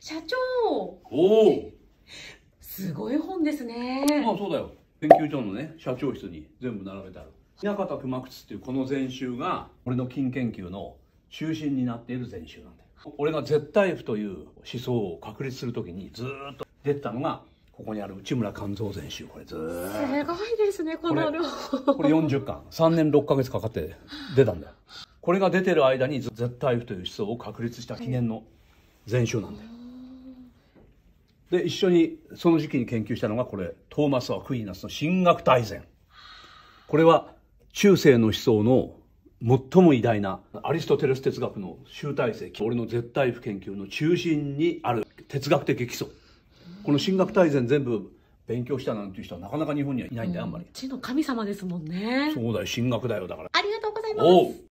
社長おおすごい本ですねまあそうだよ研究所のね社長室に全部並べてある中形熊楠っていうこの全集が俺の金研究の中心になっている全集なんだよ俺が絶対譜という思想を確立するときにずっと出てたのがここにある内村勘三全集これずすごいですねこの量これ40巻3年6か月かかって出たんだよこれが出てる間に絶対譜という思想を確立した記念の全集なんだよ、で、一緒にその時期に研究したのがこれ、トーマス・アクイナスの神学大全。これは中世の思想の最も偉大なアリストテレス哲学の集大成、俺の絶対不研究の中心にある哲学的基礎。この神学大全全部勉強したなんていう人はなかなか日本にはいないんだよ、あんまり。地の神様ですもんね。そうだよ、神学だよ、だから。ありがとうございます。